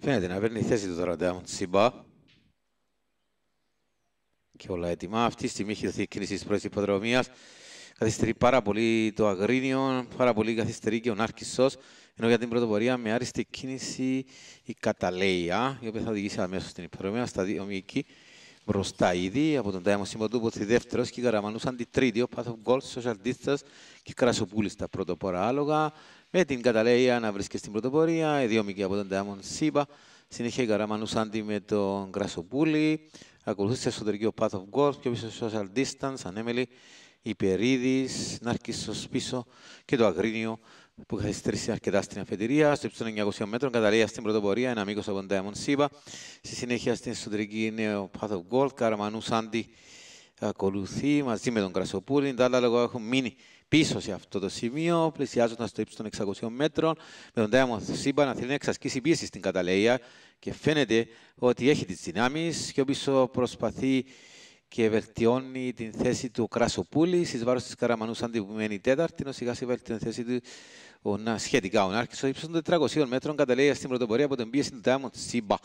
Φαίνεται να παίρνει θέση του τώρα Τσιμπά. Και όλα έτοιμα. Αυτή τη στιγμή έχει δοθεί η κίνηση της πρώτης υποδρομίας. Καθυστερεί πάρα πολύ το Αγρίνιο, πάρα πολύ καθυστερεί και ο Νάρκησος. Ενώ για την πρωτοπορία με άριστη κίνηση η Καταλέια, η οποία θα οδηγήσει αμέσως στην υποδρομία στα δύο μήκη. Μπροστά ήδη από τον Τάιμο που τη δεύτερος και η Καραμανούσαν τη τρίτη. Ο Πάθος Γκολ, Social Distance και Κρασοπούλης στα πρωτοπορά άλογα με την Καταλέια να βρίσκεται στην πρωτοπορία, η δυόμικη από τον Τεάμον Σίπα, συνέχεια η Καραμανού Σάντι με τον Κρασοπούλη, ακολουθούσε εσωτερική ο Path of Golf, πιο πίσω Social Distance, ανέμελη, η Περίδης, Νάρκισσος πίσω και το Αγρίνιο που καθυστερήσει αρκετά στην αφετηρία. Στο ύψος 900 μέτρων καταλήγει στην πρωτοπορία ένα μήκος από τον Diamond Σίπα, Στη συνέχεια στην εσωτερική είναι ο Path of Gold, Καραμανού Σάντι ακολουθεί μαζί με τον Κρασοπούλη. Τα άλλα λόγω έχουν μείνει πίσω σε αυτό το σημείο, πλησιάζοντας το ύψος των 600 μέτρων, με τον Τάιμον Σύμπαν, να θέλει να εξασκήσει πίεση στην Καταλαία και φαίνεται ότι έχει τις δυνάμεις και ο πίσω προσπαθεί και βελτιώνει την θέση του Κρασοπούλης. Στι βάρος της Καραμανούς, μενει τέταρτη, ενώ σιγά σιγά την θέση του ο, να, σχετικά. Ο Νάρκης, ο ύψος των 400 μέτρων, καταλέγει στην πρωτοπορία από την πίεση του Τάμον Σίμπα.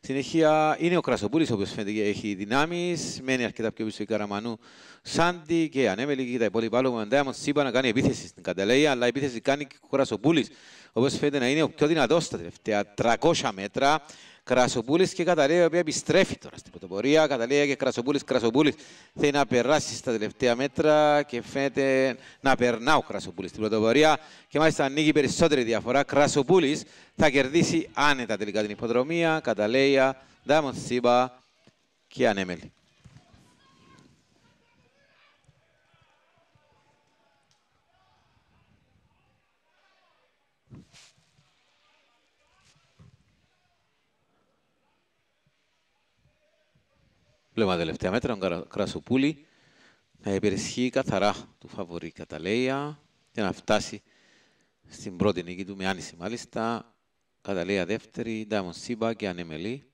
Συνέχεια είναι ο Κρασοπούλης, ο οποίος φαίνεται έχει δυνάμεις. Μένει αρκετά πιο πίσω η Καραμανού Σάντι και ανέμελη και τα υπόλοιπα άλλο με τον Σίμπα να κάνει επίθεση στην Καταλαία. Αλλά η επίθεση κάνει και ο Κρασοπούλης, ο οποίος φαίνεται να είναι ο πιο δυνατός στα τελευταία 300 μέτρα. Κρασοπούλη και Καταλέια, η οποία επιστρέφει τώρα στην πρωτοπορία. Καταλέα και Κρασοπούλη. Κρασοπούλη θέλει να περάσει στα τελευταία μέτρα και φαίνεται να περνά ο Κρασοπούλη στην πρωτοπορία. Και μάλιστα ανοίγει περισσότερη διαφορά. Κρασοπούλη θα κερδίσει άνετα τελικά την υποδρομία. Καταλέια, Ντάμον Σίμπα και Ανέμελη. Βλέπουμε τα τελευταία μέτρα, ο Κρασοπούλη να υπερισχύει καθαρά του φαβορή Καταλέια για να φτάσει στην πρώτη νίκη του με άνηση μάλιστα. Καταλέια δεύτερη, Ντάμον Σίμπα και Ανεμελή.